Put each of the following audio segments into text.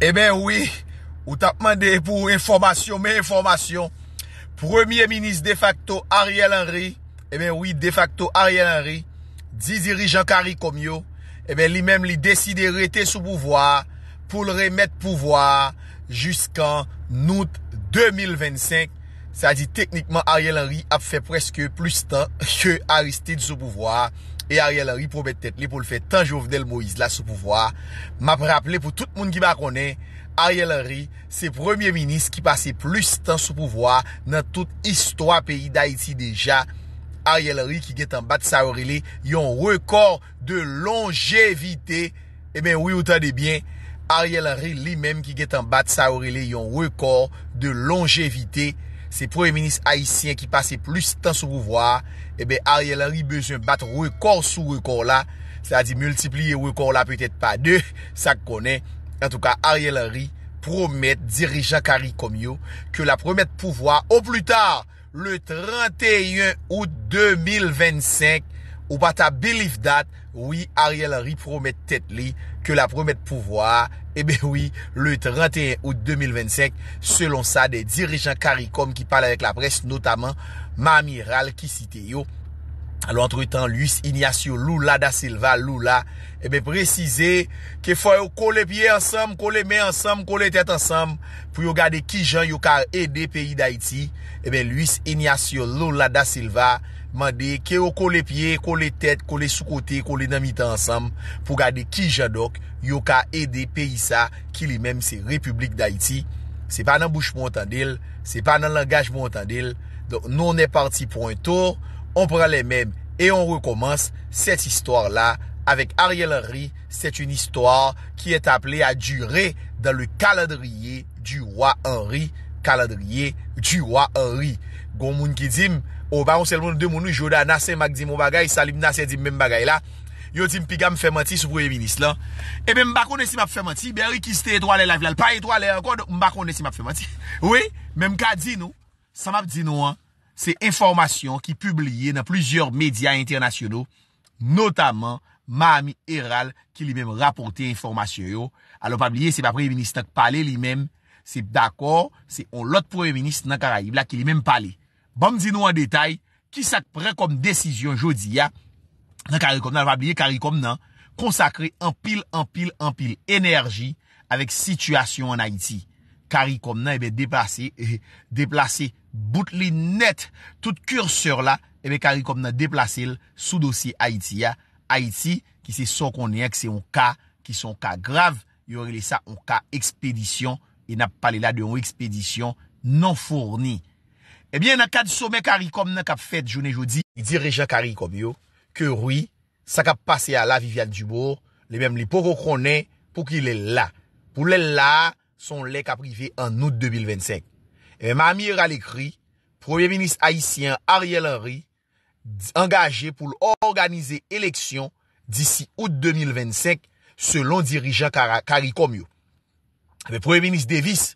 E ben oui, ou tap mande pou informasyon, men informasyon, Premier Ministre de facto Ariel Henry, e ben oui de facto Ariel Henry, di dirijan Kari Komyo, e eh ben li men li deside rete sou pouvoar pou le remet pouvoar jusqu'an nout 2025, sa di teknikman Ariel Henry ap fe preske plus tan ke Aristide sou pouvoar. E Ariel Henry pou bè tèt lè pou l'fè tan Jovenel Moïse la sou pouvoi... M'apre ap lè pou tout moun ki m'akonè... Ariel Henry se premier minis ki pase plus tan sou pouvoi... Nan tout istwa peyi d'Haïti deja... Ariel Henry ki gèt an bat sa orilè yon rekor de longevité... E mè wè wè ou tan debyen... Ariel Henry lè mèm ki gèt an bat sa orilè yon rekor de longevité... Se premier minis Haïtien ki pase plus tan sou pouvoi... Ebe eh Ariel Henry bezyon bat rekor sou rekor la... Sa di multipliye rekor la... Petet pa 2... Sa konen... En tou ka Ariel Henry promet dirijan Kari Komyo... Ke la promet pouvoi... Ou plus tar... Le 31 ao 2025... Ou pata believe dat... Oui Ariel Henry promet tet li... Ke la promet pouvoi... Ebe eh oui le 31 ao 2025... Selon sa de dirijan Kari Kom... Ki pale avek la pres notaman... Mamiral ki site yo Alo entretan luis inyasyo lou la da silva Lou la Ebe eh prezize ke fwa yo kole pye ansam Kole men ansam, kole tet ansam Pou yo gade ki jan yo kar ede Peyi da iti Ebe eh luis inyasyo lou la da silva Mande ke yo kole pye, kole tet Kole sou kote, kole nan mi tan ansam Pou gade ki jan dok Yo kar ede peyi sa Ki li mem se republik da iti Se pa nan bouch moun tan del Se pa nan langaj moun tan del Don, nou anè parti pou an tour, on pren lè mèm, e on rekomans, set istor lè, avèk Ariel Henry, set un istor, ki et ap lè a dure, dan le kaladriye du wak Henry, kaladriye du wak Henry. Gon moun ki dim, ou oh, ba yon sel moun de moun nou, joda nasè mak dim mou bagay, salim nasè dim mèm bagay la, yo dim pigam fè mati sou prouye minis lan, e mè m bako nè sim ap fè mati, mè m bako nè sim ap fè mati, wè, mèm ka di nou, Samap di nou an, se informasyon ki publiye nan plizior medya internasyonou, notaman, ma ami Eral ki li mem raponte informasyon yo. A lo pabliye, se pa pre-eminist nan pale li mem, se d'akor, se on lot pre-eminist nan Karaib la ki li mem pale. Bam di nou an detay, ki sak pre kom desisyon jodi ya, nan kari kom nan, lopabliye, kari kom nan, konsakre an pil, an pil, an pil enerji, avek sityasyon an Haiti. Kari kom nan, ebe, eh deplase, ehe, deplase, Bout li net, tout kursor la, ebe kari kom nan deplase l sou dosi Haiti ya. Haiti ki se son konen, ki se yon ka, ki son ka grav, yon li sa yon ka ekspedisyon, e nap pale la de yon ekspedisyon nan fourni. Ebyen, nan kad soume kari kom nan kap fet jounen joudi, di reja kari kom yo, ke rwi, sa kap pase a la Viviane Dubourg, li mem li pou kou kone, pou ki lè la. Pou lè la, son lè kap rive en out 2025. Eman eh, Miral ekri, Premier Ministre Haitien Ariel Henry engaje pou l'organize eleksyon disi out 2025 selon dirijan Kari Komyo. Eh, premier Ministre Davis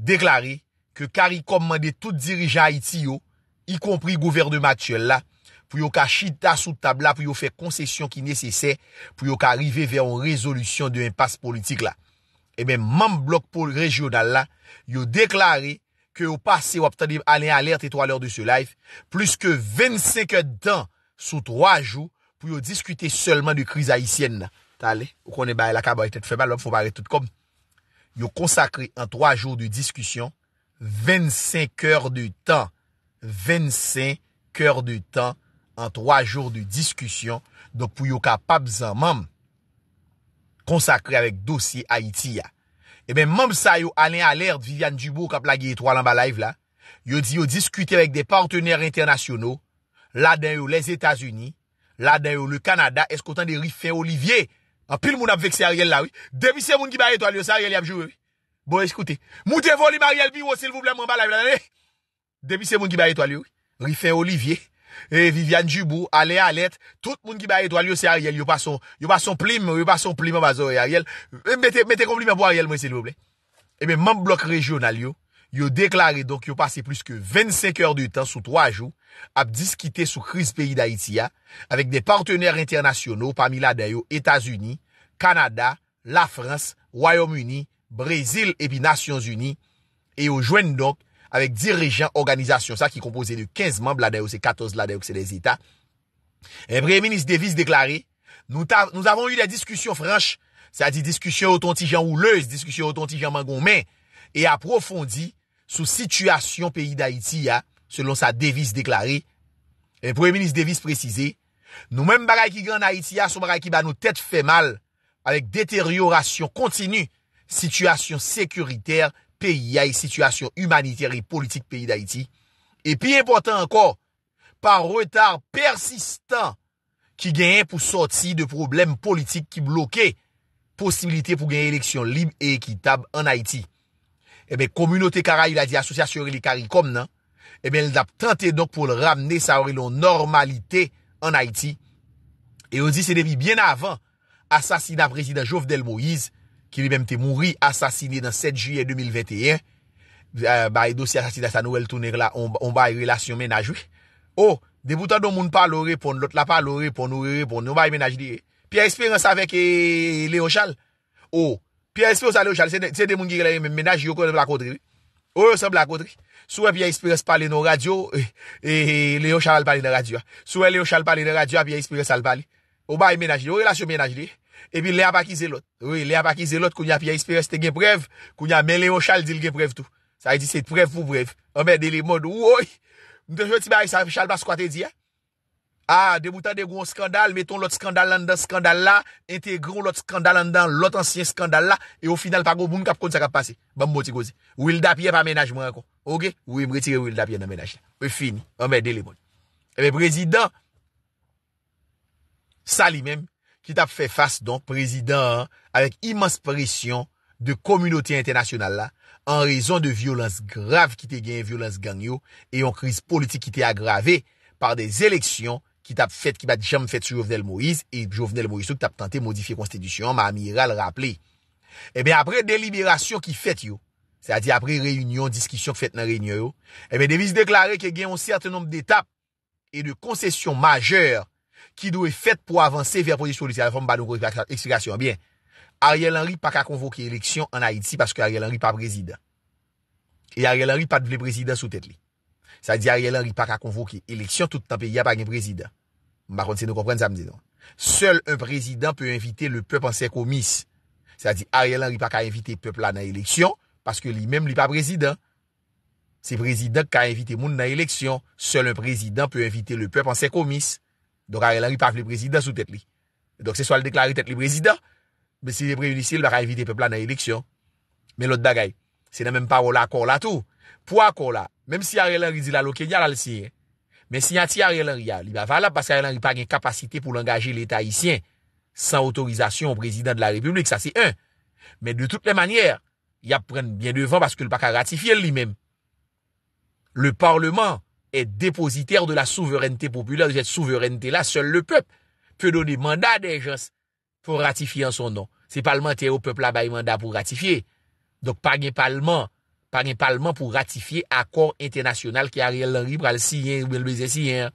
deklare ke Kari Komman de tout dirijan Haitiyo, yi kompri gouverne Mathieu la, pou yon ka chita sou tabla pou yon fe koncesyon ki nesesè pou yon ka rive veron rezolusyon de yon pas politik la. Emen eh man blok pou regional la, yon deklare ke ou pase wap tade alen alerte to aler de sou laif, plus ke 25 keur de tan sou 3 jou pou yo diskute solman de kriz Haitienne nan. Tade, ou konen baye lakaboye tete febal wap, foun baye tout kom. Yo konsakre an 3 jou de diskusyon, 25 keur de tan. 25 keur de tan an 3 jou de diskusyon, do pou yo kapab zanman konsakre avek dosye Haiti ya. E eh men moun sa yo anen aler Viviane Dubourg kap la gey etwa lan ba laiv la. Yo di yo diskute vek de partener internasyonou. La den yo les Etats-Unis. La den yo le Kanada eskotan de Rifin Olivier. An pil moun ap vek se a riyel la woy. Demi se moun ki ba riyel to aliyo se a riyel yapjou woy. Bon eskoute. Moun te voli ma riyel bi wosil vou blan moun ba laiv la. Demi se moun ki ba riyel to aliyo woy. Rifin Olivier. E Viviane Djibou, Ale Alet, tout moun ki ba eto al yo se a riyel, yo pa son plim, yo pa son plim a bazo a riyel, e mette kompliment pou a riyel mwen se l pouble. Emen eh man blok rejyon al yo, yo deklare donk yo pase plus ke 25 or de tan sou 3 jou, ap diskite sou kriz peyi da Itiya, avek de partener internasyonou, Pamila Dayo, Etasuni, Kanada, La Frans, Woyom Uni, Brezil epi Nasyons Uni, e yo jwen donk, avèk dirijan, organizasyon, sa ki kompose de 15 mamb la de ou, se 14 la de ou, se des etat. En pre-ministre Davis deklare, nou tavan, nou avon yu la diskusyon franche, sa di diskusyon otonti jan ouleus, diskusyon otonti jan mangonmen, e aprofondi sou situasyon peyi d'Haïti ya, selon sa Davis deklare. En pre-ministre Davis precize, nou mèm bagay ki gen d'Haïti ya, sou bagay ki ba nou tèt fè mal, avèk deteriorasyon kontinu, situasyon sekuriter, peyi yay situasyon humaniteri politik peyi d'Haïti. E pi important anko, par retard persistan ki genyen pou soti de problem politik ki bloke posibilite pou genyen eleksyon lim e ekitab an Haïti. Ebe, eh Komunote Karay, ladi asosyasyon relikari kom nan, ebe, eh el dap tante donk pou l ramene sa ori lon normalite an Haïti. E o di se nevi bien avan asasina prezident Jovdel Moïse Ki li mèm te mouri asasini nan 7 juye 2021 Ba yi e dosi asasini dan sa nouvel tourner la On ba yi e relasyon menajwi O, oh, deboutan don moun pa lorèpon Lot la pa lorèpon, lorèpon, lorèpon On ba yi e menajdi Pi espéren sa vek Léon Chal O, oh, pi espéren sa Léon Chal Se de moun gir lè menajwi, yon kon yon blakotri O, oh, yon son blakotri Souè pi espéren sa palè nan radyo Léon Chal palè nan radyo Souè Léon Chal palè nan radyo, pi espéren sa l palè On ba yi menajdi, yon relasyon menajdi E pi le apakize lot. Oui, le apakize lot. Koun ya pi a espere se te gen prev. Koun ya men le yon chal di l gen prev tou. Sa yi e di se prev pou prev. Ome de le mod. Ou oi. Mwen te chote ti ba yi sa chal pa skwa te di ya. Eh? A, deboutan de goun skandal. Meton lot skandal an dan skandal la. Integron lot skandal an dan lot ansyen skandal la. E ou final pa goun boum kap kon sa kap pase. Bambo ti gozi. Ou il dapye pa menajman an kon. Ou e mretire ou il dapye nan menajman. Ou e fini. Ome de le mod. Ebe prezident. Sa li menm. ki tap fè fâs don, prezidant an, avek imans presyon de komunote internasyonal la, an rezon de violans grav ki te gen, violans gang yo, e yon kriz politik ki te agrave, par de zèleksyon ki tap fèt, ki bat jèm fèt sou Jovenel Moïse, e Jovenel Moïse ou ki tap tante modifiye konstedisyon, ma amiral rapple. E eh ben apre deliberasyon ki fèt yo, sa di apre reyunyon, diskisyon ki fèt nan reyunyon yo, e eh ben devise deklare ki gen yon sèrte nombe d'etap, e de konsesyon majèr, Ki do e fèt pou avansè verpo di chpo li sè la fòm ba nou kwa eksplikasyon. Bien, Ariel Henry pa ka konvoke eleksyon an Haïti paske Ariel Henry pa prezident. E Ariel Henry pa dvle prezident sou tèt li. Sa di Ariel Henry pa ka konvoke eleksyon toutan pe y apan yon prezident. Mbakon se nou komprenn sa mdi don. Sèl un prezident pwè invite le pwèp ansè komis. Sa di Ariel Henry pa ka invite pwèp la nan eleksyon paske li mèm li pa prezident. Se prezident ka invite moun nan eleksyon sèl un prezident pwèp ansè komis Donk are lan ripak le prezidant sou tèt li. Donk se swal deklari tèt li prezidant, besi le prezidant li sil baka evite pepla nan eleksyon. Men lot bagay, se nan menm parola akor la tou. Pwa akor la, menm si are lan ri di la lo kenya la le siyen, men si yati are lan ri ya, li ba valab basi are lan ripak gen kapasite pou l'engaje l'Etat hisyen san otorizasyon o prezidant de la republik, sa se un. Men de tout le manyer, yap pren bien devan basi ke l'paka ratifi el li menm. Le parlement, et dépositèr de la souverèntè populè, ou jèt souverèntè la, sèl le pèp, pè donè mandat dè jòs, pou ratifiè an son don. Se palman tè ou pèp la bay mandat pou ratifiè, dok pa gè palman, pa gè palman pou ratifiè akor internasyonal ki a rèl l'anri pral siyen ou belbeze siyen.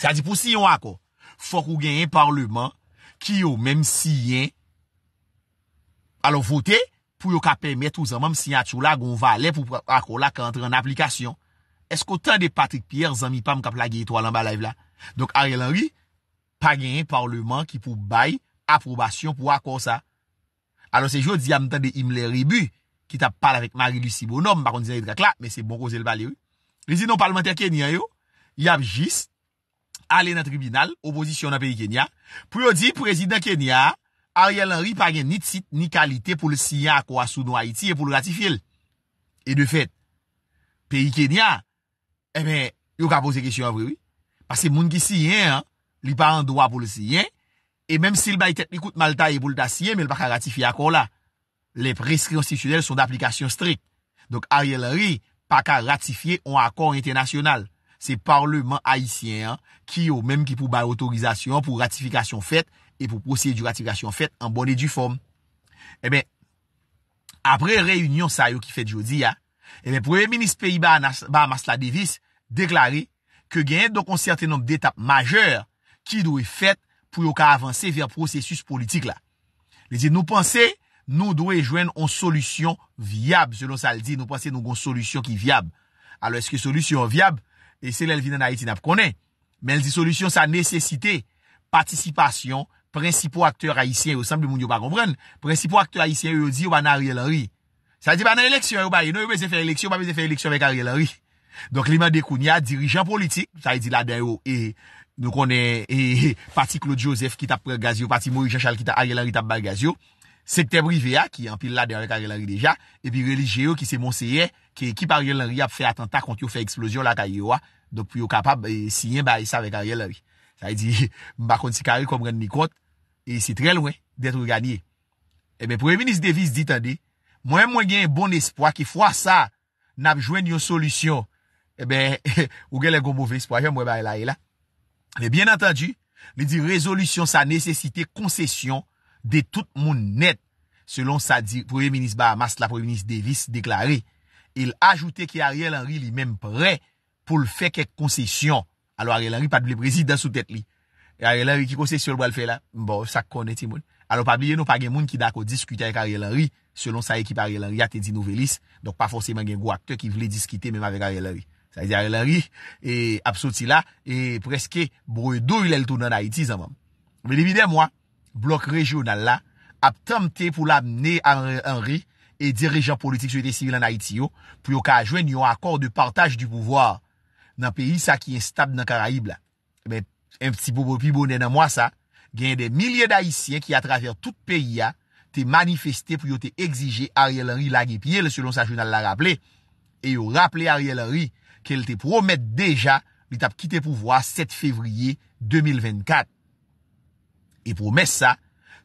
Sa di pou siyon akor, fò kou gen yon parleman, ki yo mèm siyen, alo vote, pou yo ka pèmè tou zan mèm siyatou la goun va lè pou akor la kè antre an aplikasyon, Esko tan de Patrick Pierre, zan mi pam kap la gey to alan ba la ev la? Donk Ariel Henry, pa gen yon parleman ki pou bay aprobasyon pou akon sa. Alo se jo di am tan de Himle Rebu, ki ta pala vek Marie-Lucie Bonhomme, bakon di zan yon kak la, men se bon ko zel bali ou. Lezi non parlamente a Kenya yo, yam jis, ale nan tribunal, oposisyon nan peyi Kenya, pou yo di prezident Kenya, Ariel Henry pa gen ni tit, ni kalite pou le siya akwa sou nou Haiti e pou le ratifil. E de fet, peyi Kenya, Emen, eh yo ka pose kesyon avriwi. Pase moun ki siyen, li pa an doa pou le siyen, e menm sil ba itet li koute Malta e pou le ta siyen, menm pa ka ratifi akon la. Le preskri enstitutionel son d'applikasyon strik. Donk Ariel Ri pa ka ratifi an akon internasyonal. Se parleman Haitien, ki yo menm ki pou ba autorizasyon pou ratifikasyon fet e pou posye di ratifikasyon fet an boni di fom. Emen, eh apre reyunyon sa yo ki fet jodi ya, Ebe, eh Prouye Ministre P.I. Ba Masla Davis deklari ke genye do kon certain nom detap majeur ki dou e fet pou yo ka avanse ver prosesus politik la. Le di nou panse nou dou e joen an solusyon viab, selon sa le di nou panse nou kon solusyon ki viab. Alo eske solusyon viab, e se lel vinen a iti nap konen. Men el di solusyon sa nesesite, patisipasyon, prinsipo akteur haisyen, yo sanbe moun yo pa kompren, prinsipo akteur haisyen yo di yo ban a riyel a riyel. Sa yi di ba nan eleksyon yo baye, nou yo beze fè eleksyon, ba beze fè eleksyon vek Ariel Henry. Donk li mande koun ya dirijan politik, sa yi di la den yo, oh, nou konen pati Claude Joseph ki tap prel gazyo, pati Mori Jean Chal qui tap Ariel Henry tap baye gazyo, Sektem Rivea ah, ki yon pil la den yo vek Ariel Henry deja, epi religye yo oh, ki se monsenye, ki ekip Ariel Henry ap fè atentak kont yo fè eksplosyon la kaye yo a, donk yo kapab siyen baye sa vek Ariel Henry. Sa yi di, mba konti karye konbren ni kont, e si tre lwen detre ganyen. Ebe preminis Davis di tande, Mwen mwen gen bon espwa ki fwa sa nabjwen yon solusyon, e ben, ou gen le gombo vise, pwa jen mwen ba el a e la. Le eh bien entendi, li di rezolusyon sa nesesite konsesyon de tout moun net, selon sa di Premier Ministre Bahamas, la Premier Ministre Davis, deklari. Il ajoute ki Ariel Henry li menm pre pou l fe ke konsesyon. Alo Ariel Henry pat blè prezidans ou tet li. Ariel Henry ki konsesyon l wal fe la, mbon, sa kon neti moun. alo pabliye nou pa gen moun ki dak ou diskute ak Ariel Henry, selon sa ekip Ariel Henry a te di nouvelis, donk pa foseman gen gou akte ki vle diskite menm avek Ariel Henry. Sa e di Ariel Henry e apsoti la, e preske breu dou il el tou nan Haiti zanman. Men evidè mwen, blok rejyonal la, ap temte pou la mne Ariel Henry, e dirijan politik sou ete sivil nan Haiti yo, pou yo ka ajoen yon akor de partaj du pouvoir, nan peyi sa ki instap nan Karaib la. Men, en pti bobo pi bo ne nan mwa sa, gen de milyè d'haïsyen ki a traver tout peyi ya te manifeste pou yo te exige Ariel Henry lage piye lè selon sa jounal la rappele. E yo rappele Ariel Henry ke l te promette deja li tap kite pouvoi 7 fevriye 2024. E promette sa,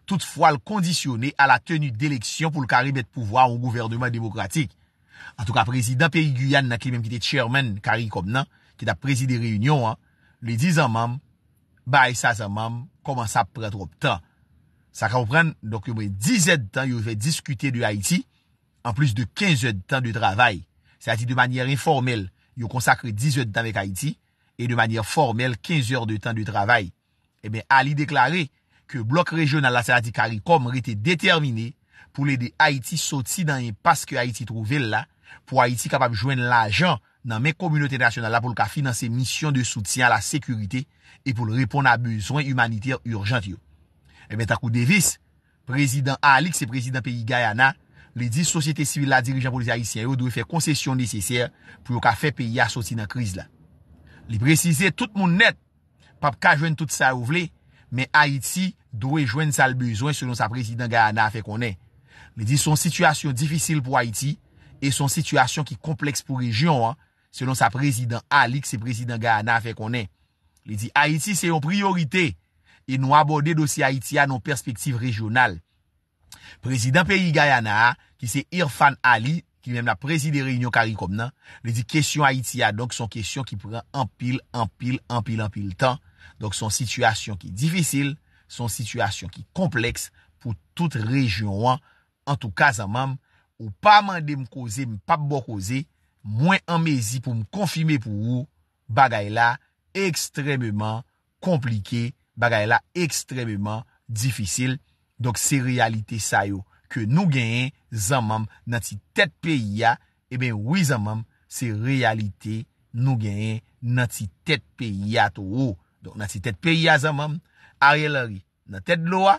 toutfwa l kondisyone a la tenu d'eleksyon pou l karib et pouvoi ou gouvernement demokratik. An touka prezident peyi Guyane nan ke mèm kite chairman karikom nan, ki tap prezide réunion an, li dizan mèm, Bay sa sa mam, koman sa pre trob tan. Sa ka ou pren, dok yon mwen 10 e de tan yon fè diskute de Haiti, an plus de 15 e de tan de travay. Sa ti de manyer informel, yon konsakre 10 e de tan vek Haiti, e de manyer formel 15 e de tan de travay. Emen Ali deklare ke blok rejyonan la sa la di Karikom rete determine pou le de Haiti soti nan yon paske Haiti trouvel la, pou Haïti kapap jwen l'ajan nan men komunote nasyonal la pou l'ka finanse misyon de soutien la sekurite e pou l'repon nan bezwen humanitèr urjant yo. E eh men takou Davis, prezident Halik, se prezident peyi Guyana, li di sosyete sivil la dirijan pou l'Haïtien yo dwe fè koncesyon nesesyèr pou l'ka fè peyi asoti nan kriz la. Li prezise tout moun net, pap ka jwen tout sa ouvle, men Haïti dwe jwen sal bezwen selon sa prezident Guyana fè konen. Li di son situasyon difisil pou Haïti, E son sitwasyon ki kompleks pou rejyon an, selon sa prezident Ali, ki se prezident Gayana a fe konen. Li di, Haiti se yon priorite, e nou abode dosi Haiti an, yon perspektiv rejyonal. Prezident peyi Gayana, ki se Irfan Ali, ki mèm la prezident Reunion Karikob nan, li di, kesyon Haiti an, son kesyon ki pren anpil, anpil, anpil, anpil tan, donk son sitwasyon ki difisil, son sitwasyon ki kompleks, pou tout rejyon an, an tou kazan mèm, Ou pa mande m koze, m pap bo koze, mwen anmezi pou m konfime pou ou, bagay la ekstremement komplike, bagay la ekstremement difisil. Dok se realite sayo, ke nou genyen zanmam nati tet peyi ya, e ben wii zanmam se realite nou genyen nati tet peyi ya tou ou. Dok nati tet peyi ya zanmam, a riyelari nan tet lo a,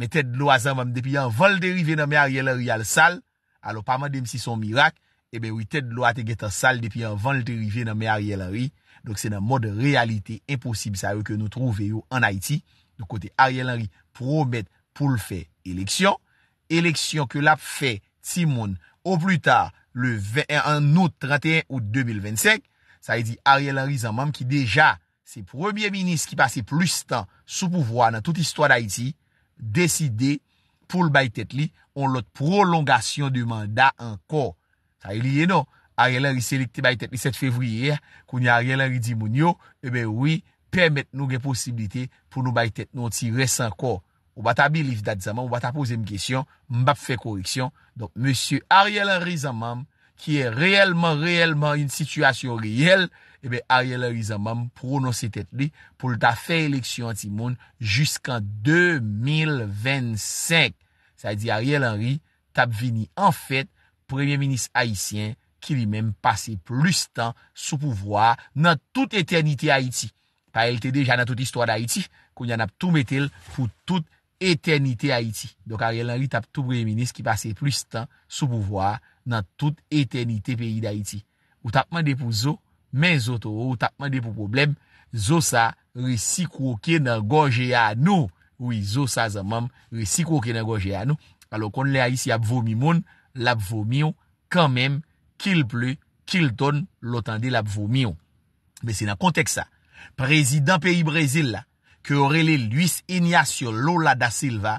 men tet lo a zanmam depi an vol derive nan mi a riyelari al sal. alo pa man demsi son mirak, ebe wite dlo ate get an sal depi an van lte rive nan me Ariel Henry, dok se nan mod realite imposib sa yo ke nou trove yo an Haiti, nou kote Ariel Henry promet pou l fè eleksyon, eleksyon ke lap fè Timon ou plu tar le 21 nou 31 ou 2025, sa yi di Ariel Henry zanman ki deja se premier minis ki pase plus tan sou pouvwa nan tout istwa d'Haiti, deside sa. pou l baytet li, on lot prolongasyon de mandat anko. Sa e liye nou, Ariel Henry selekte baytet li set fevriye, kouni Ariel Henry di moun yo, ebe eh wii, pemet nou gen posibilite, pou nou baytet nou ti res anko. Ou bat a bilif dat zaman, ou bat a pose m kesyon, mbap fe koreksyon. Donk, Monsieu Ariel Henry zaman, ki e reyelman, reyelman, yon situasyon reyel, Ebe eh Ariel Henry Zambam prononsi tèt li pou lta fè eleksyon ti moun jisk an 2025. Sa di Ariel Henry tap vini an fèt premye minis Haitien ki li mèm pase plus tan sou pouvoar nan tout eternite Haiti. Pa el te deja nan tout istwa d'Haiti, kou nyan ap tou metel pou tout eternite Haiti. Dok Ariel Henry tap tou premye minis ki pase plus tan sou pouvoar nan tout eternite peyi d'Haiti. Ou tapman depouzo... Men zo to ou tap mande pou problem, zo sa resi kwoke nan goje ya anou. Oui, zo sa zan mam resi kwoke nan goje ya anou. Alo kon le a yisi ap vomi moun, la ap vomi yon. Kan men, kil ple, kil ton, lotan de la ap vomi yon. Men se nan kontek sa, prezident peyi Brezil la, ke orele luis enya sur lola da Silva,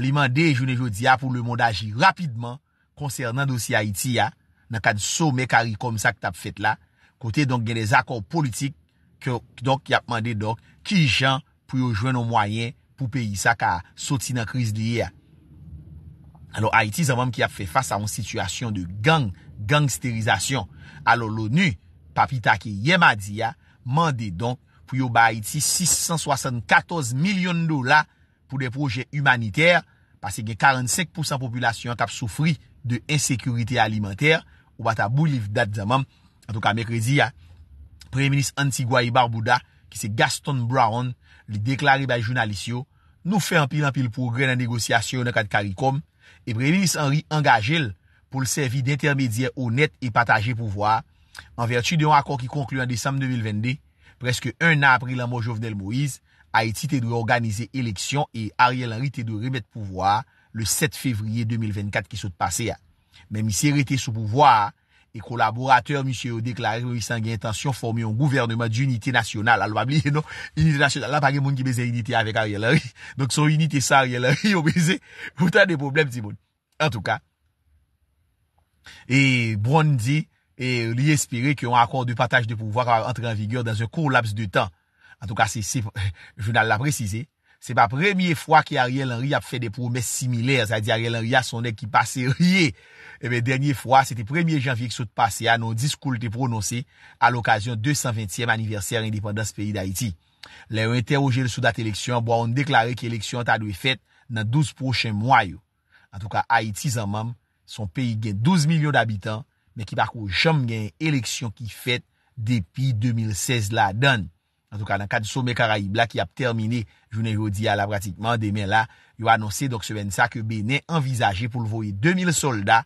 li mande jounen jodi ya pou le moun daji rapidman konsernan dosi Haiti ya, nan kan sou mekari kom sa k tap fet la, kote donk gen dez akor politik, ki donk yap mande donk, ki jan pou yo jwen nou mwayen pou peyi sa ka soti nan kriz liye. Alo Haiti zanmanm ki yap fe fasa an situasyon de gang, gangsterizasyon. Alo l'ONU, papi take Yemadia, mande donk pou yo ba Haiti 674 milyon dola pou de proje humaniter, pase gen 45% popylasyon tap soufri de ensekurite alimenter, ou ba ta bou livdat zanmanm, an touka Mekredi ya, Premilis Antigwa Ibarbouda, ki se Gaston Brown, li deklari bay jounalisyo, nou fe ampil-ampil progre nan negosyasyon akad karikom, e Premilis Henri Engagel, pou l sevi d'intermedièr honet e patajè pouvoi, an vertu de yon akon ki konklu an Desemm 2022, preske un an apri l'amon Jovenel Moïse, Haiti te de reorganize eleksyon e Ariel Henri te de remet pouvoi le 7 Fevrier 2024 ki sot pase ya. Memi se rete sou pouvoi ya, E kolaboratèr, mi se yo deklarè, yo yi sangye intansyon formè yon gouvernement di unitè nasyonal, alwab li yon unitè nasyonal, la pa gen moun ki beze unitè avèk a riyalari, donk son unitè sa riyalari yo beze, moutan de poublem si moun, an tou ka. E Brondi e li espirè ki yon akwande pataj de pouvoar a entre an vigèr dan se kou laps de tan, an tou ka se si, jounal la prezise. Se pa premye fwa ki Ariel Henry ap fè de promè similèr, zè di Ariel Henry a son dek ki pase rye, ebe, denye fwa, se te premye janvye ki sou te pase bon, a, nou diskoul te prononse a l'okasyon 220èm aniversèr indépendant se peyi d'Haïti. Lè yon interroje lè sou dat eleksyon, bo a on deklarè ki eleksyon ta dwe fèt nan 12 prochen mwayo. An tou ka, Haïti zan mam, son peyi gen 12 milyon d'abitan, men ki bakou jom gen eleksyon ki fèt depi 2016 la dan. An tou ka, nan kade sou mè Karaib la ki ap termine, Jounen yo di ala pratikman, demen la, yo anonsi dok se ven sa ke be ne envizaje pou l voye 2000 solda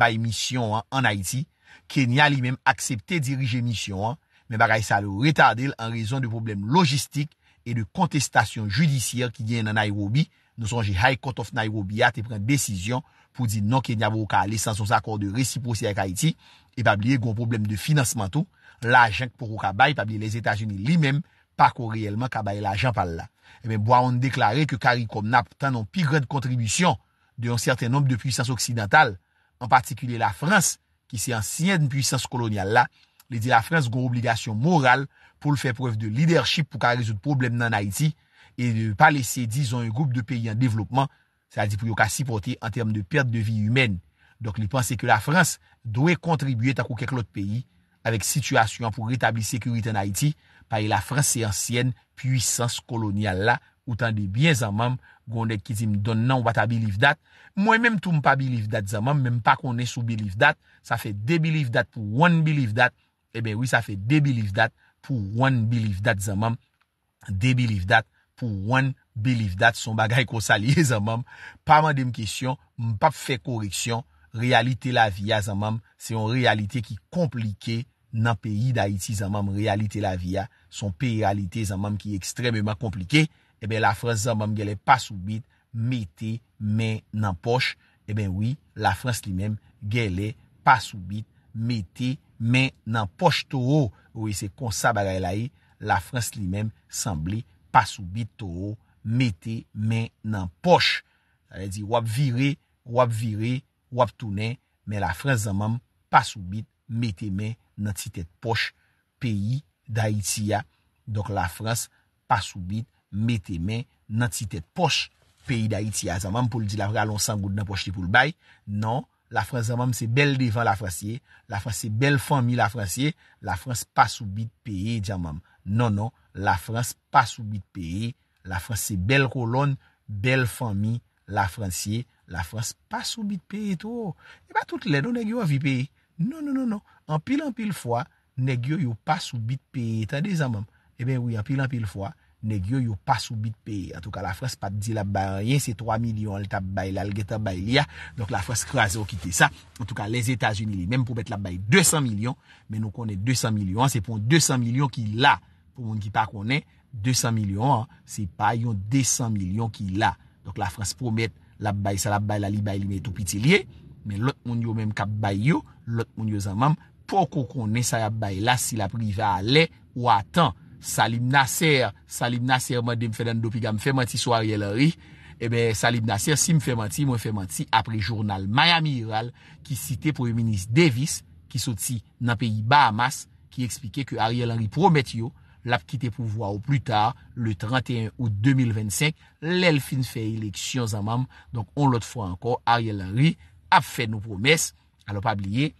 bay misyon an Haiti. Kenya li mem aksepte dirije misyon an, men bagay sa le retardil an rezon de problem logistik e de kontestasyon judisyer ki gen nan Nairobi. Nonsonji High Court of Nairobi a te pren de desisyon pou di non Kenya bou ka lesansons akorde resiposye ak Haiti. E pabliye goun problem de finansman tou, la jank pou kou kabay, pabliye les Etats-Unis li mem pakou reyelman kabay la jank pal la. Mwen bo an deklarè ke kari kom nap tan non pi gre de kontribusyon de yon certain nombe de pwisans oksidental, an patikule la Frans ki se ansyen de pwisans kolonyal la, li de la Frans gwo obligasyon moral pou l fè pref de liderchip pou kari zout problem nan Haiti e de pa lè se di zon yon goup de peyi an devlopman, sa di pou yon ka sipote en term de perte de vi yomen. Donk li panse ke la Frans doè kontribuyet an koukèk lot peyi avèk situasyon pou retabli sekurite nan Haiti pa yon la Frans se ansyen de kari kom nap tan non pi gre de kontribusyon nan Haiti. puissance kolonial la, ou tan de bien zanman, gonde ki zim don nan wata bilif dat, mwen menm tou mpa bilif dat zanman, menm pa konen sou bilif dat, sa fe de bilif dat pou wan bilif dat, e eh ben wè sa fe de bilif dat pou wan bilif dat zanman, de bilif dat pou wan bilif dat, son bagay ko salye zanman, pa man dem kesyon, mpa pfe koreksyon, realite la viya zanman, se yon realite ki komplike nan peyi da iti zanman, realite la viya zanman, son peyralite zanmanm ki ekstrememan komplike, e ben la Frans zanmanm gelè pasoubit metè men nan poch, e eh ben wè, la Frans li menm gelè pasoubit metè men nan poch toho, wè se konsa bagay la e, la Frans li menm sanble pasoubit toho metè men nan poch, alè di wap vire, wap vire, wap tounen, men la Frans zanmanm pasoubit metè men nan titet poch peyi, Da itiya, dok la Frans Pasoubit, mette men Nan titet poch peyi da itiya Zaman pou li di la fran, alonsan gout nan poch ti pou lbay Non, la Frans zaman Se bel defan la Fransye La Frans se bel fomi la Fransye La Frans pasoubit peyi, djanman Non, non, la Frans pasoubit peyi La Frans se bel kolon Bel fomi la Fransye La Frans pasoubit peyi, to E ba tout le, don e gyo avi peyi Non, non, non, non, an pil an pil fwa Negyo yo pa soubit peye. Tade zamam? Eben eh wiyan pilan pil fwa. Negyo yo pa soubit peye. En tout ka la Frans pa di la baye. Rien se 3 milyon. Lita baye la. Lita baye ya. Donc la Frans krasi wakite sa. En tout ka les Etats-Unis li. Mem pou bet la baye 200 milyon. Men nou konen 200 milyon. Se pon 200 milyon ki la. Pon moun ki pa konen. 200 milyon. Se pa yon 200 milyon ki la. Donc la Frans pou bet la baye sa. La baye la li baye li men tou piti liye. Men lot moun yo men kap baye yo. Lot moun yo zamam. Poko konen sa yap baye la si la priva ale ou atan. Salim Nasser, Salim Nasser mwen dem fè nan dopiga mwen fè manti sou Ariel Henry. Ebe eh Salim Nasser si mwen fè manti, mwen fè manti apre jounal Miami Hiral ki site pou yon menis Davis ki soti nan peyi Bahamas ki ekspike ke Ariel Henry promet yo. Lap kite pou vwa ou plu tar le 31 ou 2025 lèl fin fè eleksyon zanmanm. Donk on lot fwa anko Ariel Henry ap fè nou promes alop abliye.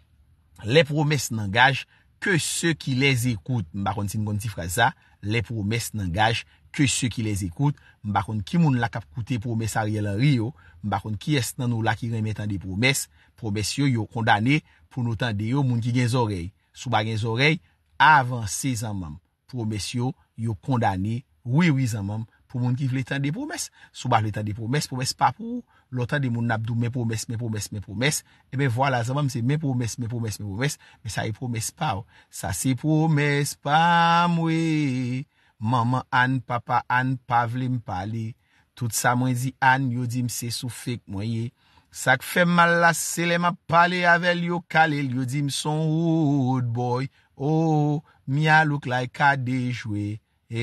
Le promes nan gaj, ke se ki les ekoute. Mbakon, si nou kon ti fra sa, le promes nan gaj, ke se ki les ekoute. Mbakon, ki moun lak ap koute promes a riyel an riyo. Mbakon, ki es nan nou lak ki reme tan de promes. Promes yo yo kondane pou nou tan de yo moun ki gen zorey. Souba gen zorey, avansi zanman. Promes yo yo kondane, wii wii zanman pou moun ki vle tan de promes. Souba vle tan de promes, promes pa pou ou. Lota di moun nabdou mè promes, mè promes, mè promes. Ebe vwa la zanman mse mè promes, mè promes, mè promes. Mè sa yè promes pa wè. Sa se promes pa mwè. Maman, an, papa, an, pavle mpale. Tout sa mwen zi an, yò di mse soufèk mwen ye. Sa k fèm mal la se le mpale avèl yò kalèl, yò di mson oud boy. Oh, mi a look like a dejwey. E,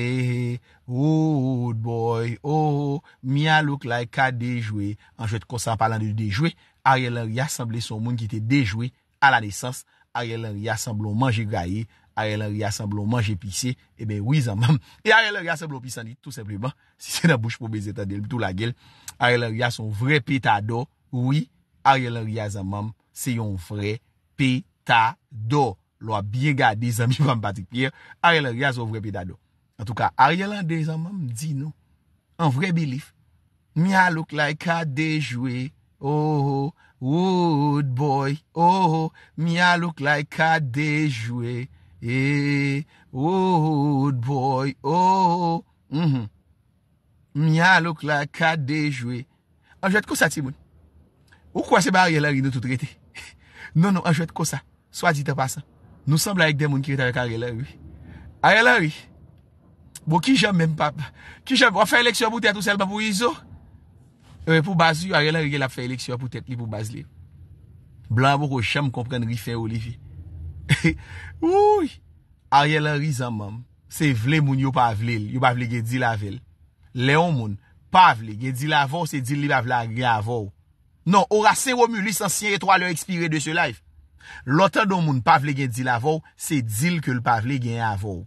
eh, wood oh, boy, oh, miya look like a dejwe. Anjou eh et konsan palan de dejwe, a rye lè rye asemble son moun ki te dejwe ala nesans. A rye lè rye asemble o manje gaye, a rye lè rye asemble o manje pise, e ben wè zanman. E a rye lè rye asemble o pise an di tout sepleman, si se nan bouche pou bezeta del, tout la gel. A rye lè rye asemble o vre petado, wè a rye lè rye asemman, se yon vre petado. Lwa bie gade zanmi vam patik pier, a rye lè rye asemble o vre petado. An tou ka, Aryelandese an mam di nou. An vre bilif. Mi a look like a dejwe. Oh, oh, wood boy. Oh, oh, mi a look like a dejwe. Eh, wood boy. Oh, oh, mm-hmm. Mi a look like a dejwe. An jwet kosa ti moun? Ou kwa se ba Aryelary nou tout rete? Non, non, an jwet kosa. Swa di te pasa. Nou sembla ek demoun ki rete ak Aryelary. Aryelary... Bo ki jom men pap, ki jom wap fè eleksyon pou tè tou selman pou izo. Ewe euh, pou baz li, a rè lan rè gè la fè eleksyon pou tè li pou baz li. Blan bo kò chèm kompren rifen olivi. A rè lan rè zan man, se vle moun yo pavle, yo pavle gen di lavel. Lè yon moun, pavle gen di lavel se dil li pavle gen avol. Non, ora se wò mou lisansyen etwa lè ekspire de se laif. Lò tan don moun pavle gen di lavel, se dil ke l pavle gen avol.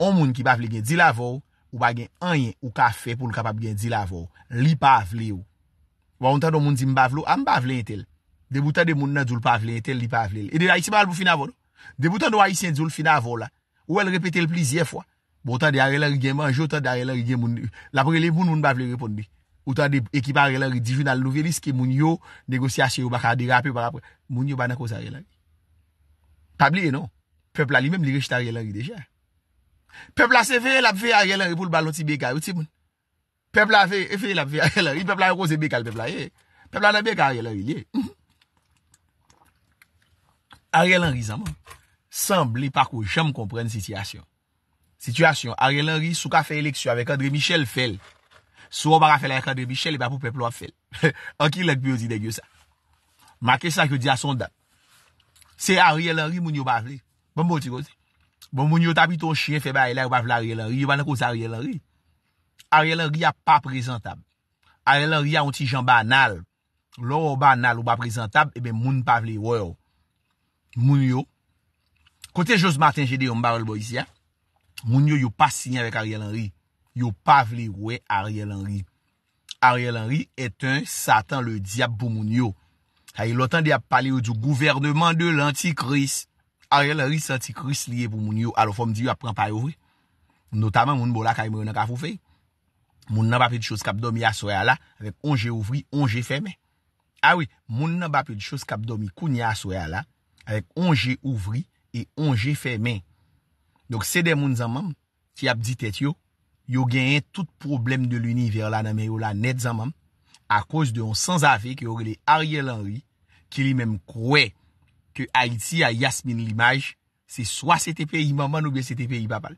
On moun ki bavle gen di lavou, ou bagen anyen ou kafe pou n kapap gen di lavou. Li pavle ou. Ou an tan don moun di mbavle ou, an mbavle entel. De boutan de moun nan djoul pavle entel, li pavle ou. E de la isi mal pou finavou nou. De boutan do a isi en djoul finavou la, ou el repete l plizye fwa. Bo tan de areleri gen manjou, tan de areleri gen moun. La prele moun moun bavle repon bi. Ou tan de ekipareleri divyo nan l nouvelis ke moun yo negosyasyen ou baka de rapi ou baka prele. Moun yo banan kouz areleri. Pabli enon. Pepla se feye lap feye Ariel Henry pou l balon ti bekal. Pepla se feye lap feye Ariel Henry. Pepla yon kose bekal pepla. Pepla nan bekal Ariel Henry. Eh. Ariel Henry zaman. Samb li pakou jom kompren sityasyon. Sityasyon. Ariel Henry sou ka feye lek su avek Andre Michel fel. Sou wap a feye lek Andre Michel epa pou peplo ap fel. Ok, lak peyo zi degyo sa. Ma kesan yo di a sonda. Se Ariel Henry moun yo bavle. Bambou bon, ti gozi. Bon moun yo tabi ton chien fe ba elè ou ba eh vle Ariel Henry, yo banan kouz Ariel Henry. Ariel Henry a pa prezentab. Ariel Henry a ou ti jan banal. Lò ou banal ou ba prezentab, ebe moun pa vle wè ou. Moun yo, kote Jos Martin jede yon barol bo isya, moun yo yon pa sinye avèk Ariel Henry. Yon pa vle wè Ariel Henry. Ariel Henry eten satan le diap bon moun yo. Haye lotan diap pale yo du gouvernement de l'antikris. Ariel Henry senti kris liye pou moun yo alo fòm di yo ap pran pay ouvri. Notaman moun bolak ay moun yon ak avou fey. Moun nan bapye di chos kap domi aswe ala, avek onje ouvri, onje femen. Awi, ah moun nan bapye di chos kap domi koun ya aswe ala, avek onje ouvri, e onje femen. Dok sede moun zanman, ki ap di tet yo, yo genyen tout problem de l'univer la nanmen yo la net zanman, a kòz de yon sans afe ki yo gile Ariel Henry, ki li mèm kouè, ke Aiti a Yasmin Limaj, se swa se te peyi maman ou be se te peyi papal.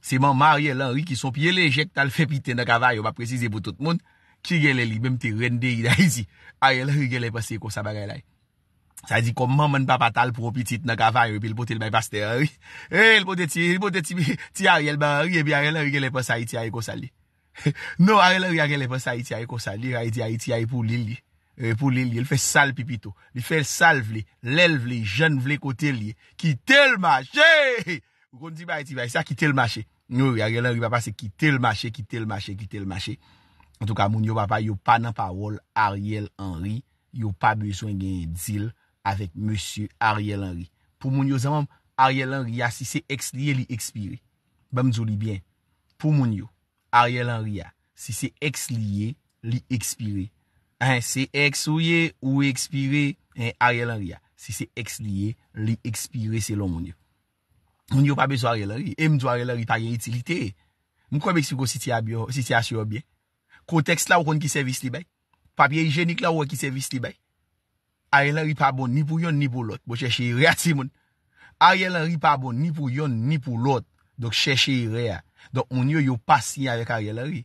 Se maman ari el anri ki sopye le ejek tal fe pite na kavay, ou ba prezize pou tout moun, ki gele li, mem te rende yi da aizi, ari el ari gele pas se ko sa bagay lai. Sa di kon maman papatal pro pite it na kavay, ou bil potel may paste ari, e il poteti, il poteti ti ari el bagay, e bi ari el ari gele pas Aiti ari ko sa li. Non, ari el ari gele pas Aiti ari ko sa li, ari di Aiti ari pou li li. Euh, pou li li, li fe sal pipito li fe sal vle, lel vle, jen vle kote li ki tel mache kondi baye ti baye, sa ki tel mache nou, Ariel Henry papa se ki tel mache ki tel mache, ki tel mache an tou ka moun yo papa, yo pa nan parol Ariel Henry, yo pa beswen gen dil avek monsu Ariel Henry, pou moun yo zanman Ariel Henry a, si se eks liye, li ekspire bèm zou li byen pou moun yo, Ariel Henry a si se eks liye, li ekspire Se eks ouye ou ekspire, aye lary ya. Se se eks liye, li ekspire se lon moun yo. Moun yo pa bezwa aye lary. E mdwa aye lary pa ye itilite e. Mkwa mbe ekspiko siti asyo obye? Kotext la wakon ki servis li bay? Papye ijenik la wakon ki servis li bay? Aye lary pa bon ni pou yon ni pou lot. Bo cheshe yi re ati moun. Aye lary pa bon ni pou yon ni pou lot. Dok cheshe yi re ya. Dok moun yo yo pas siye avek aye lary ya.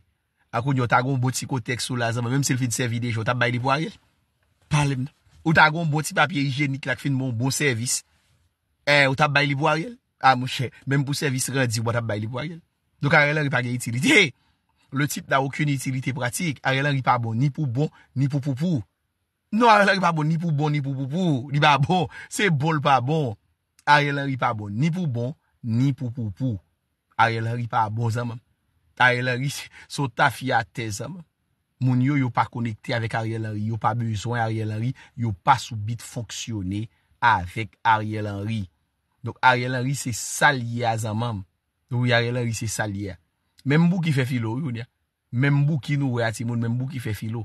akoun yon ta goun boti kotek sou la zanman, menm se l fin servidej, yon ta bay li pou a riyel. Palem nan. Yon ta goun boti papye hijenik lak fin moun bon servis, e, yon ta bay li pou a riyel. A ah, mouche, menm pou servis radi, yon ta bay li pou a riyel. Dok a riyel an ripa gen itilite. Le tip nan wak yon itilite pratik, a riyel an ripa bon, ni pou bon, ni pou pou pou. Non a riyel an ripa bon, ni pou bon, ni pou pou pou. Li ba bon, se bol pa bon. A riyel an ripa bon, ni pou bon, Ariel Henry sou ta fiyate zaman. Moun yo yo pa konekte avèk Ariel Henry. Yo pa bezwen Ariel Henry. Yo pa soubit foksyone avèk Ariel Henry. Dok Ariel Henry se salye azaman. Ou Ariel Henry se salye. Mem bou ki fe filo yon ya. Mem bou ki nou we ati moun. Mem bou ki fe filo.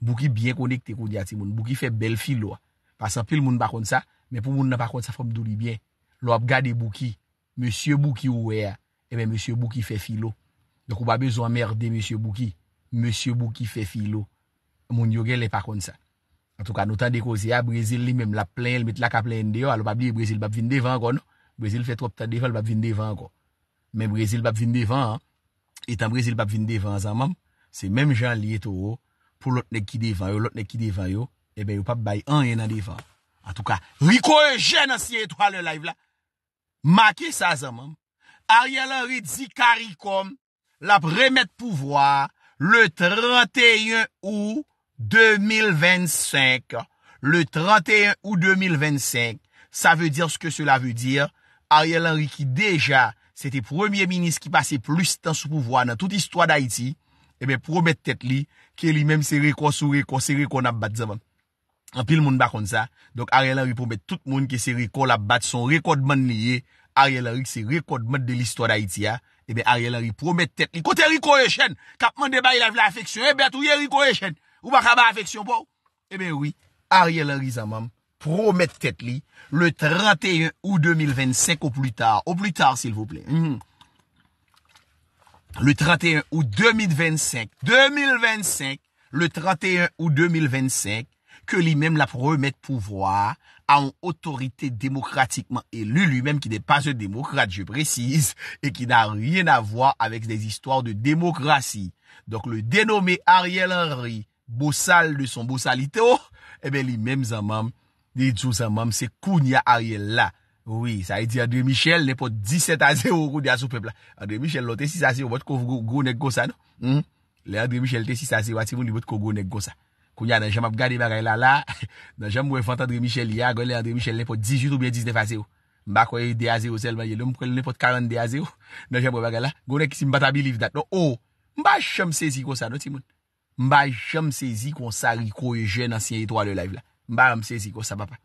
Bou ki byen konekte kou di ati moun. Bou ki fe bel filo. Pasan pil moun bakon sa. Men pou moun nan bakon sa fom dou li byen. Lo ap gade bou ki. Monsye bou ki ou we ya. E eh men monsye bou ki fe filo. Yo kou babi zon merde M. Buki. M. Buki fe filo. Moun yore le pa kon sa. An tou ka nou tan dekose ya, ah, Brezil li menm la plen, l mit la ka plen deyo, alou babi, Brezil bab vin devan kon. Brezil fe trop ta devan, l bab vin devan kon. Men Brezil bab vin devan, etan Brezil bab vin devan zan mam, se menm jan li eto yo, oh. pou lot nek ki devan yo, oh, lot nek ki devan yo, oh. e eh ben yo pap bay an yon nan devan. An tou ka, Riko e jen asye etwa le live la, make sa zan mam, a rialan re di karikom, La premèd pouvoi le 31 ou 2025. Le 31 ou 2025. Sa vè dir ske sè la vè dir. Ariel Henry ki deja, sè te premier minis ki pase plus tan sou pouvoi nan tout istwa d'Haïti. Ebe eh promet tèt li, ke li mèm sè rekon sou rekon, sè rekon ap bat zèman. An pil moun bakon sa. Donk Ariel Henry promet tout moun ki sè rekon ap bat, son rekonman li ye. Ariel Henry ki sè rekonman de l'istwa d'Haïti ya. Ebe eh Ariel Ari promet tet li. Kote Riko Echen, kapman debay la vla afeksyon, ebe eh atouye Riko Echen, ou baka ba afeksyon pou? Ebe eh oui, Ariel Ari zamam, promet tet li, le 31 ou 2025, ou plus tard, ou plus tard s'il vous plait. Mm-hmm. Le 31 ou 2025, 2025, le 31 ou 2025. ke li men la pou remet pouvwa an otorite demokratikman. E li li men ki de pa se demokrate, je prezise, e ki nan ryen avwa avek de zistwar de demokrasi. Donk le denome Ariel Henry, bosal de son bosalite, e eh be li men zanman, li djou zanman se kounya Ariel la. Oui, sa e di André Michel ne po 17 aze ou kou de a soupepla. André Michel lo te si sase ou vwot kou gounek gousa, no? Hmm? Le André Michel te si sase ou vwot kou gounek gousa. Koun ya nanjèm ap gade bagay la la, nanjèm wè fante André Michel yè, gwen lè André Michel lè pot 18 ou bè 19 a 0. Mba kwen yè 10 a 0 selman, yè lèm pou lè pot 40 10 a 0, nanjèm wè bagay la, gwen lè kisi mbata biliv dat. Non, oh, mba jèm sezi kwa sa, nou ti moun. Mba jèm sezi kwa sa rikou yè gen ansyen yé towa lè live la. Mba jèm sezi kwa sa, papa.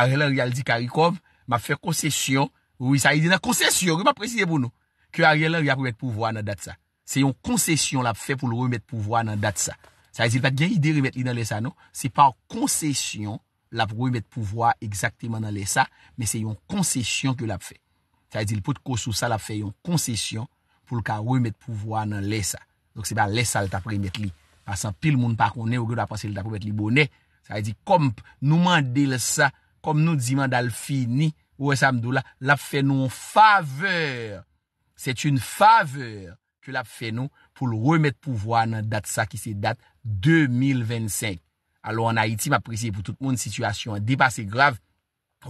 Arie lan rial di karikoum, mba fè konsesyon, wè sa yè di nan konsesyon, wè mba prezise pou nou. Kwen arie lan rial pou mèt pou vwa nan dat Sa e di, li pat gen ide remet li nan lesa nou, se pa ou koncesyon, la pou remet pouvoi exactement nan lesa, me se yon koncesyon ke l ap fe. Sa e di, li pou te kosou sa, la pou fe yon koncesyon, pou l ka remet pouvoi nan lesa. Donk se ba lesa l tap remet li, pasan pil moun pa konen, ou kou la panse l tap remet li bonen. Sa e di, komp nou mande l sa, komp nou di man dal fini, ou e samdou la, la pou fe nou faveur. Se t yon faveur, ke l ap fe nou, pou l remet pouvoi nan dat sa ki se dat, 2025, alo an Haiti ma presye pou tout moun situasyon depase grave,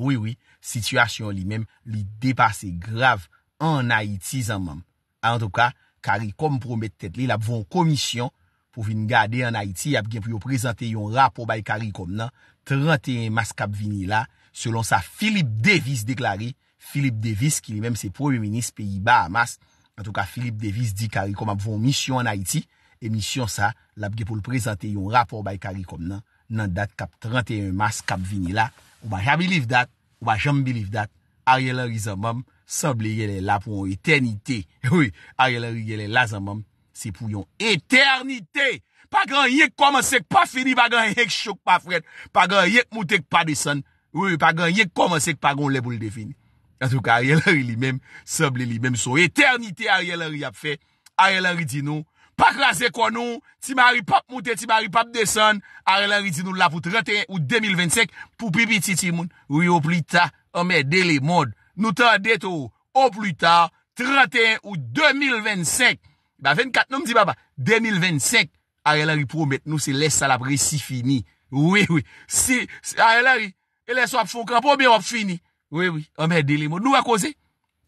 oui, oui situasyon li mem li depase grave an Haiti zanman an tou ka, kari kompromet tet li, la pou von komisyon pou vin gade an Haiti, ap gen pou yo prezante yon rapo bay kari kom nan 31 mas kap vini la selon sa Philippe Davis deklare Philippe Davis ki li mem se premier ministre peyi ba amas, an tou ka Philippe Davis di kari kom ap von misyon an Haiti Emisyon sa, la bge pou l prezante yon rapor baykari kom nan, nan dat kap 31 mars kap vini la. Ou ba ja believe dat, ou ba jam believe dat, a rye lari zan mam, sab le yelè la pou yon eternite. Oui, a rye lari yelè la zan mam, se pou yon eternite. Pagan yèk komansek pa fini, pagan yèk chok pa fred, pagan yèk moutek pa desan, oui, pagan yèk komansek pagan lè pou l defini. En tout ka, a rye lari li mem, sab le li mem, so eternite a rye lari ap fe, a rye lari di nou, Pa krasè kon nou, ti ma ri pap moutè, ti ma ri pap deson, are la ri di nou la pou 31 ou 2025, pou pipiti ti moun. Ou yo pli ta, ome de le mod, nou ta deto ou, ou pli ta, 31 ou 2025, ba 24 nou mdi baba, 2025, are la ri promet nou se les salap re si fini. Ouye, ouye, si, are la ri, ele so ap fokan pou mi ap fini. Ouye, ouye, ome de le mod, nou a koze?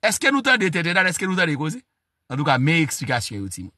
Eske nou ta dete, tenan, eske nou ta de koze? An tou ka, me eksplikasyon yo ti moun.